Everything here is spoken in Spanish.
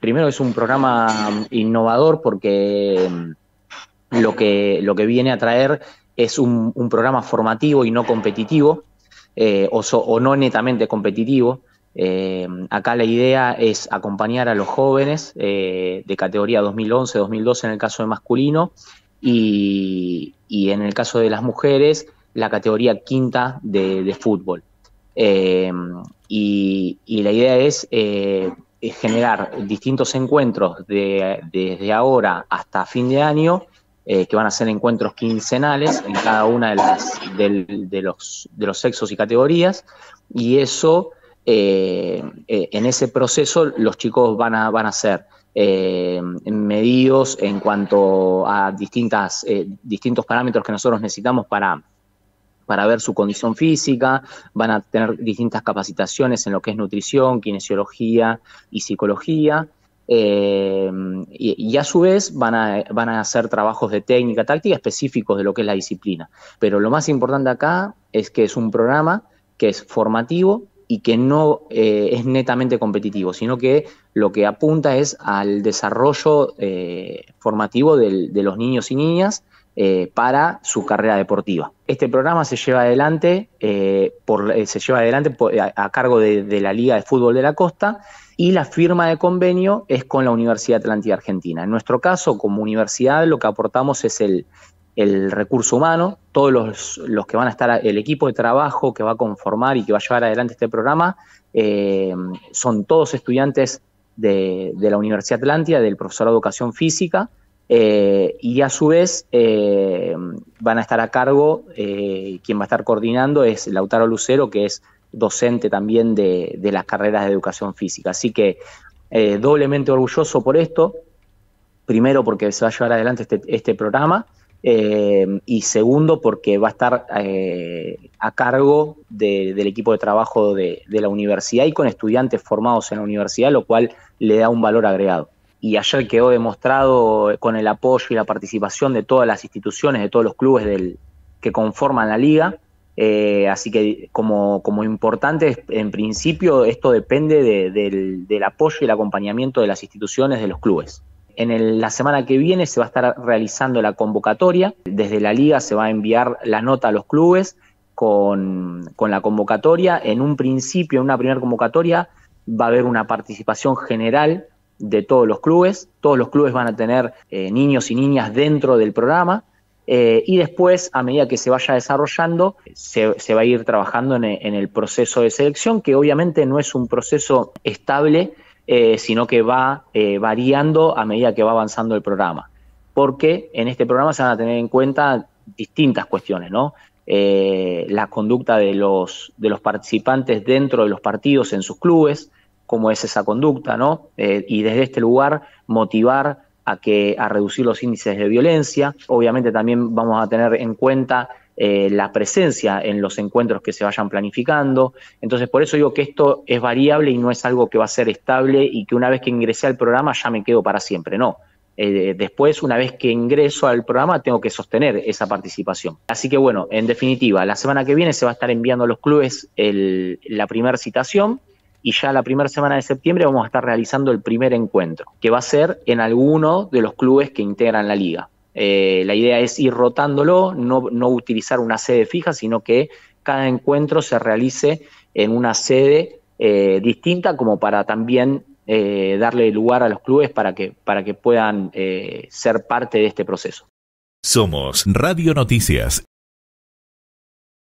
primero es un programa innovador porque mm, lo que, lo que viene a traer es un, programa formativo y no competitivo, eh, o, no netamente competitivo. Eh, acá la idea es acompañar a los jóvenes eh, de categoría 2011-2012 en el caso de masculino y, y, en el caso de las mujeres la categoría quinta de, fútbol. y, la idea es generar distintos encuentros de, desde ahora hasta fin de año, eh, que van a ser encuentros quincenales en cada una de, las, de, los, de los sexos y categorías, y eso, eh, eh, en ese proceso, los chicos van a, van a ser medidos en cuanto a distintas, distintos parámetros que nosotros necesitamos para para ver su condición física, van a tener distintas capacitaciones en lo que es nutrición, kinesiología y psicología. Eh, y, a su vez van a, hacer trabajos de técnica táctica específicos de lo que es la disciplina. Pero lo más importante acá es que es un programa que es formativo y que no eh, es netamente competitivo, sino que lo que apunta es al desarrollo eh, formativo de los niños y niñas eh, para su carrera deportiva. Este programa se lleva adelante, eh, eh, se lleva adelante a, cargo de, la Liga de Fútbol de la Costa y la firma de convenio es con la Universidad Atlántica Argentina. En nuestro caso, como universidad, lo que aportamos es el, recurso humano, todos los, que van a estar, el equipo de trabajo que va a conformar y que va a llevar adelante este programa, son todos estudiantes de, de la Universidad Atlántida, del profesorado de Educación Física, eh, y a su vez eh, van a estar a cargo, eh, quien va a estar coordinando es Lautaro Lucero, que es docente también de, las carreras de educación física. Así que doblemente orgulloso por esto, primero porque se va a llevar adelante este, este programa y segundo porque va a estar a cargo del equipo de trabajo de la universidad y con estudiantes formados en la universidad, lo cual le da un valor agregado y ayer quedó demostrado con el apoyo y la participación de todas las instituciones, de todos los clubes que conforman la liga. Eh, así que como, importante, en principio, esto depende del, apoyo y el acompañamiento de las instituciones, de los clubes. En la semana que viene se va a estar realizando la convocatoria. Desde la liga se va a enviar la nota a los clubes con, con la convocatoria. En un principio, en una primera convocatoria, va a haber una participación general de todos los clubes. Todos los clubes van a tener eh, niños y niñas dentro del programa. Eh, y después, a medida que se vaya desarrollando, se, va a ir trabajando en, el proceso de selección, que obviamente no es un proceso estable, eh, sino que va variando a medida que va avanzando el programa. Porque en este programa se van a tener en cuenta distintas cuestiones, ¿no? la conducta de los participantes dentro de los partidos en sus clubes, cómo es esa conducta, ¿no? Eh, y desde este lugar motivar a que a reducir los índices de violencia. Obviamente también vamos a tener en cuenta eh, la presencia en los encuentros que se vayan planificando. Entonces, por eso digo que esto es variable y no es algo que va a ser estable y que una vez que ingresé al programa ya me quedo para siempre, no. Eh, después, una vez que ingreso al programa, tengo que sostener esa participación. Así que bueno, en definitiva, la semana que viene se va a estar enviando a los clubes la primera citación y ya la primera semana de septiembre vamos a estar realizando el primer encuentro, que va a ser en alguno de los clubes que integran la liga. Eh, la idea es ir rotándolo, no, no, utilizar una sede fija, sino que cada encuentro se realice en una sede eh, distinta como para también eh, darle lugar a los clubes para que, para que puedan ser parte de este proceso. Somos Radio Noticias.